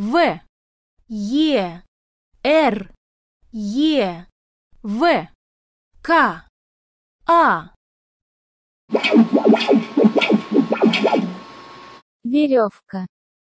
В, Е, Р, Е, В, К, А. Веревка.